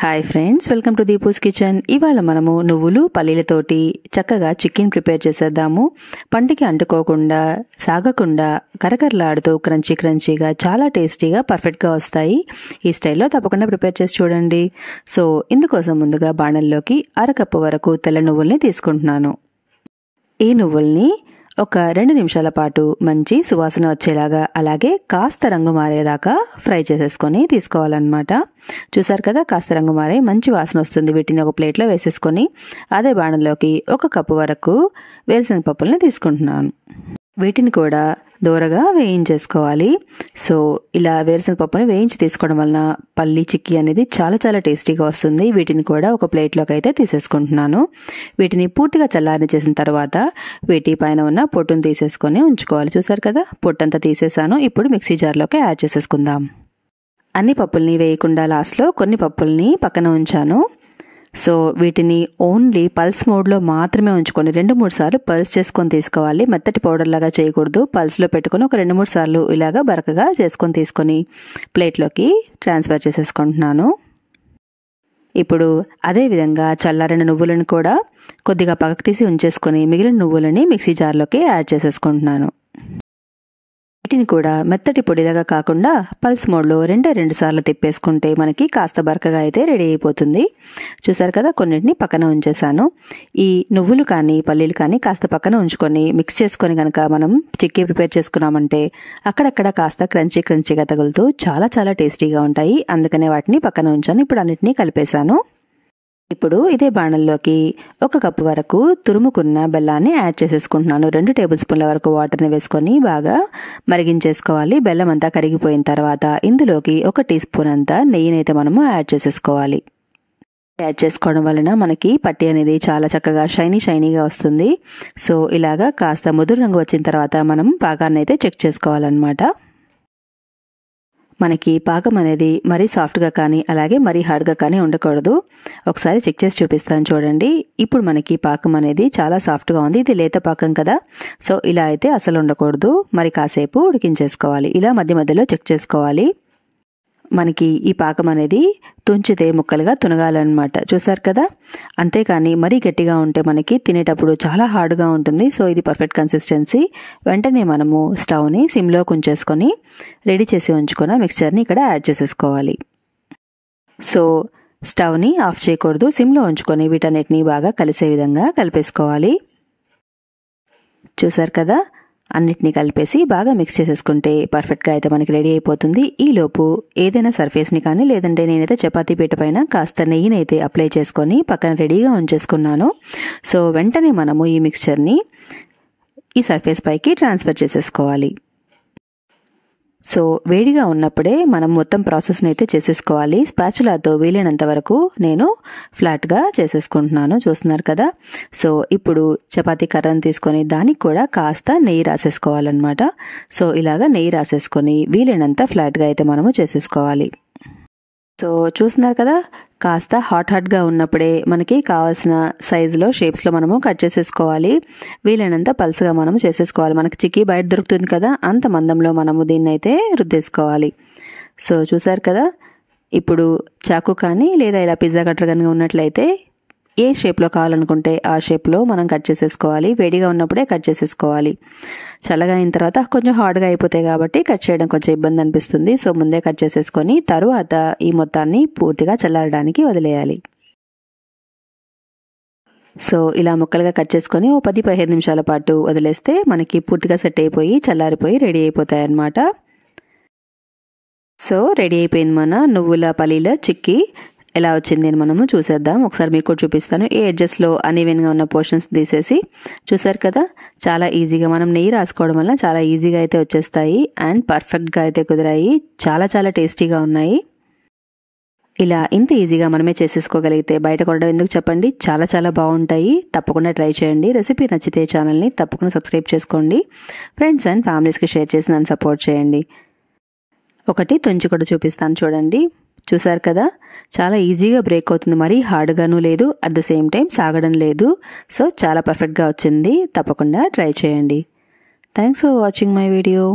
hi friends welcome to Deepu's kitchen ఇవాళ మనము నువ్వులు పల్లీలతోటి చక్కగా చికెన్ ప్రిపేర్ చేసేద్దాము పంటికి అంటుకోకుండా సాగకుండా కరకరలాడుతూ క్రంచీ క్రంచీగా చాలా టేస్టీగా పర్ఫెక్ట్గా వస్తాయి ఈ స్టైల్లో తప్పకుండా ప్రిపేర్ చేసి చూడండి సో ఇందుకోసం ముందుగా బాణల్లోకి అరకప్పు వరకు తెల్ల నువ్వుల్ని తీసుకుంటున్నాను ఈ నువ్వుల్ని ఒక రెండు నిమిషాల పాటు మంచి సువాసన వచ్చేలాగా అలాగే కాస్త రంగు మారేదాకా ఫ్రై చేసేసుకొని తీసుకోవాలన్నమాట చూసారు కదా కాస్త రంగు మారే మంచి వాసన వస్తుంది వీటిని ఒక ప్లేట్లో వేసేసుకొని అదే బాణంలోకి ఒక కప్పు వరకు వేరుశనగ పప్పుల్ని తీసుకుంటున్నాను వీటిని కూడా దూరగా వేయించేసుకోవాలి సో ఇలా వేరుశనగ పప్పుని వేయించి తీసుకోవడం వలన పల్లి చిక్కీ అనేది చాలా చాలా టేస్టీగా వస్తుంది వీటిని కూడా ఒక ప్లేట్లోకి అయితే తీసేసుకుంటున్నాను వీటిని పూర్తిగా చల్లారిన చేసిన తర్వాత వీటి పైన ఉన్న పొట్టును తీసేసుకొని ఉంచుకోవాలి చూసారు కదా అంతా తీసేసాను ఇప్పుడు మిక్సీ జార్లోకి యాడ్ చేసేసుకుందాం అన్ని పప్పుల్ని వేయకుండా లాస్ట్లో కొన్ని పప్పుల్ని పక్కన ఉంచాను సో వీటిని ఓన్లీ పల్స్ మోడ్లో మాత్రమే ఉంచుకొని రెండు మూడు సార్లు పల్స్ చేసుకొని తీసుకోవాలి మెత్తటి పౌడర్ లాగా చేయకూడదు పల్స్లో పెట్టుకొని ఒక రెండు మూడు సార్లు ఇలాగా బరకగా చేసుకొని తీసుకొని ప్లేట్లోకి ట్రాన్స్ఫర్ చేసేసుకుంటున్నాను ఇప్పుడు అదేవిధంగా చల్లారిన నువ్వులను కూడా కొద్దిగా పగకు తీసి ఉంచేసుకొని మిగిలిన నువ్వులని మిక్సీ జార్లోకి యాడ్ చేసేసుకుంటున్నాను వీటిని కూడా మెత్తటి పొడిలాగా కాకుండా పల్స్ మోడ్లో రెండే రెండు సార్లు తిప్పేసుకుంటే మనకి కాస్త బరకగా అయితే రెడీ అయిపోతుంది చూసారు కదా కొన్నిటిని పక్కన ఉంచేసాను ఈ నువ్వులు కానీ పల్లీలు కానీ కాస్త పక్కన ఉంచుకొని మిక్స్ చేసుకొని కనుక మనం చిక్కీ ప్రిపేర్ చేసుకున్నామంటే అక్కడక్కడ కాస్త క్రంచీ క్రంచీగా తగులుతూ చాలా చాలా టేస్టీగా ఉంటాయి అందుకనే వాటిని పక్కన ఉంచాను ఇప్పుడు అన్నింటినీ కలిపేశాను ఇప్పుడు ఇదే బాణంలోకి ఒక కప్పు వరకు తురుముకున్న బెల్లాన్ని యాడ్ చేసేసుకుంటున్నాను రెండు టేబుల్ స్పూన్ల వరకు వాటర్ని వేసుకొని బాగా మరిగించేసుకోవాలి బెల్లం అంతా కరిగిపోయిన తర్వాత ఇందులోకి ఒక టీ స్పూన్ అంతా నెయ్యినైతే మనము యాడ్ చేసేసుకోవాలి యాడ్ చేసుకోవడం వలన మనకి పట్టి అనేది చాలా చక్కగా షైనీ షైనీగా వస్తుంది సో ఇలాగా కాస్త ముదురు రంగు వచ్చిన తర్వాత మనం పాకాన్ని అయితే చెక్ చేసుకోవాలన్నమాట మనకి పాకం అనేది మరీ సాఫ్ట్గా కానీ అలాగే మరీ హార్డ్గా కానీ ఉండకూడదు ఒకసారి చెక్ చేసి చూపిస్తాను చూడండి ఇప్పుడు మనకి పాకం అనేది చాలా సాఫ్ట్గా ఉంది ఇది లేత పాకం కదా సో ఇలా అయితే అసలు ఉండకూడదు మరి కాసేపు ఉడికించేసుకోవాలి ఇలా మధ్య మధ్యలో చెక్ చేసుకోవాలి మనకి ఈ పాకం అనేది తుంచితే ముక్కలుగా తునగాలన్నమాట చూసారు కదా అంతేకాని మరీ గట్టిగా ఉంటే మనకి తినేటప్పుడు చాలా హార్డ్గా ఉంటుంది సో ఇది పర్ఫెక్ట్ కన్సిస్టెన్సీ వెంటనే మనము స్టవ్ని సిమ్లో కుంచేసుకొని రెడీ చేసి ఉంచుకున్న మిక్చర్ని ఇక్కడ యాడ్ చేసేసుకోవాలి సో స్టవ్ని ఆఫ్ చేయకూడదు సిమ్లో ఉంచుకొని వీటన్నిటిని బాగా కలిసే విధంగా కలిపేసుకోవాలి చూసారు కదా అన్నిటినీ కలిపేసి బాగా మిక్స్ చేసేసుకుంటే పర్ఫెక్ట్గా అయితే మనకి రెడీ అయిపోతుంది ఈ లోపు ఏదైనా సర్ఫేస్ని కానీ లేదంటే నేనైతే చపాతీ పీట పైన కాస్త నెయ్యిని అయితే అప్లై చేసుకొని పక్కన రెడీగా ఉంచేసుకున్నాను సో వెంటనే మనము ఈ మిక్స్చర్ని ఈ సర్ఫేస్ పైకి ట్రాన్స్ఫర్ చేసేసుకోవాలి సో వేడిగా ఉన్నప్పుడే మనం మొత్తం ప్రాసెస్ని అయితే చేసేసుకోవాలి స్పాచులాతో వీలైనంత వరకు నేను ఫ్లాట్గా చేసేసుకుంటున్నాను చూస్తున్నారు కదా సో ఇప్పుడు చపాతీ కర్రను తీసుకొని దానికి కూడా కాస్త నెయ్యి రాసేసుకోవాలన్నమాట సో ఇలాగా నెయ్యి రాసేసుకొని వీలైనంత ఫ్లాట్గా అయితే మనము చేసేసుకోవాలి సో చూస్తున్నారు కదా కాస్త హాట్ హాట్గా ఉన్నప్పుడే మనకి కావాల్సిన సైజులో షేప్స్లో మనము కట్ చేసేసుకోవాలి వీలైనంత పల్సగా మనము చేసేసుకోవాలి మనకి చిక్కి బయట దొరుకుతుంది కదా అంత మందంలో మనము దీన్ని అయితే రుద్దేసుకోవాలి సో చూసారు కదా ఇప్పుడు చాకు కానీ లేదా ఇలా పిజ్జా కట్టర్ కానీ ఉన్నట్లయితే ఏ షేప్లో కావాలనుకుంటే ఆ షేప్లో మనం కట్ చేసేసుకోవాలి వేడిగా ఉన్నప్పుడే కట్ చేసేసుకోవాలి చల్లగా అయిన తర్వాత కొంచెం హార్డ్గా అయిపోతాయి కాబట్టి కట్ చేయడం కొంచెం ఇబ్బంది అనిపిస్తుంది సో ముందే కట్ చేసేసుకొని తరువాత ఈ మొత్తాన్ని పూర్తిగా చల్లారడానికి వదిలేయాలి సో ఇలా ముక్కలుగా కట్ చేసుకొని ఓ పది పదిహేను నిమిషాల పాటు వదిలేస్తే మనకి పూర్తిగా సెట్ అయిపోయి చల్లారిపోయి రెడీ అయిపోతాయి అన్నమాట సో రెడీ అయిపోయింది మన నువ్వుల పల్లీల చిక్కీ ఎలా వచ్చింది అని మనము చూసేద్దాం ఒకసారి మీకు కూడా చూపిస్తాను ఏ ఎడ్జెస్లో అన్ఈవెన్గా ఉన్న పోర్షన్స్ తీసేసి చూసారు కదా చాలా ఈజీగా మనం నెయ్యి రాసుకోవడం వల్ల చాలా ఈజీగా అయితే వచ్చేస్తాయి అండ్ పర్ఫెక్ట్గా అయితే కుదిరాయి చాలా చాలా టేస్టీగా ఉన్నాయి ఇలా ఇంత ఈజీగా మనమే చేసేసుకోగలిగితే బయట కొనడం ఎందుకు చెప్పండి చాలా చాలా బాగుంటాయి తప్పకుండా ట్రై చేయండి రెసిపీ నచ్చితే ఛానల్ని తప్పకుండా సబ్స్క్రైబ్ చేసుకోండి ఫ్రెండ్స్ అండ్ ఫ్యామిలీస్కి షేర్ చేసి నన్ను సపోర్ట్ చేయండి ఒకటి తుంచి కూడా చూపిస్తాను చూడండి చూసారు కదా చాలా ఈజీగా బ్రేక్ అవుతుంది మరి హార్డ్గాను లేదు అట్ ద సేమ్ టైం సాగడం లేదు సో చాలా పర్ఫెక్ట్గా వచ్చింది తప్పకుండా ట్రై చేయండి thanks for watching my video